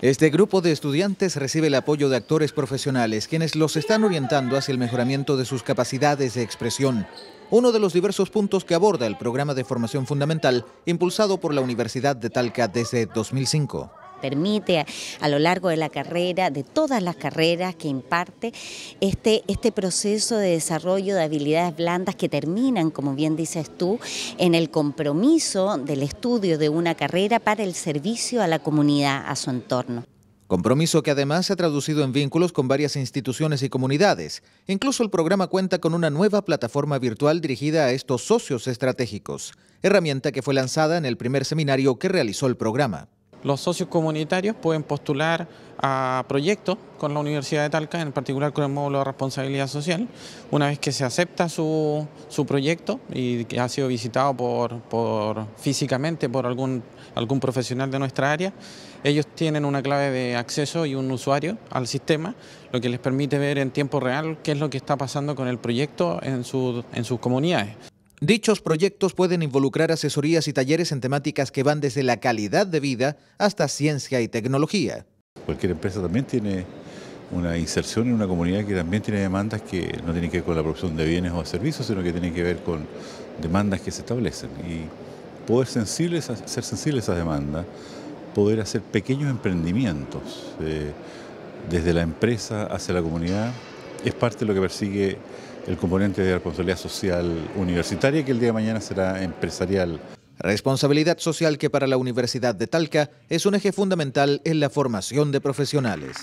Este grupo de estudiantes recibe el apoyo de actores profesionales, quienes los están orientando hacia el mejoramiento de sus capacidades de expresión. Uno de los diversos puntos que aborda el programa de formación fundamental impulsado por la Universidad de Talca desde 2005 permite a, lo largo de la carrera, de todas las carreras que imparte, este, este proceso de desarrollo de habilidades blandas que terminan, como bien dices tú, en el compromiso del estudio de una carrera para el servicio a la comunidad, a su entorno. Compromiso que además se ha traducido en vínculos con varias instituciones y comunidades. Incluso el programa cuenta con una nueva plataforma virtual dirigida a estos socios estratégicos, herramienta que fue lanzada en el primer seminario que realizó el programa los socios comunitarios pueden postular a proyectos con la Universidad de Talca, en particular con el módulo de responsabilidad social. Una vez que se acepta su, proyecto y que ha sido visitado por, físicamente por algún, profesional de nuestra área, ellos tienen una clave de acceso y un usuario al sistema, lo que les permite ver en tiempo real qué es lo que está pasando con el proyecto en, en sus comunidades. Dichos proyectos pueden involucrar asesorías y talleres en temáticas que van desde la calidad de vida hasta ciencia y tecnología. Cualquier empresa también tiene una inserción en una comunidad que también tiene demandas que no tienen que ver con la producción de bienes o servicios, sino que tienen que ver con demandas que se establecen. Y poder ser sensibles a esas demandas, poder hacer pequeños emprendimientos eh, desde la empresa hacia la comunidad, es parte de lo que persigue el componente de responsabilidad social universitaria que el día de mañana será empresarial. Responsabilidad social que para la Universidad de Talca es un eje fundamental en la formación de profesionales.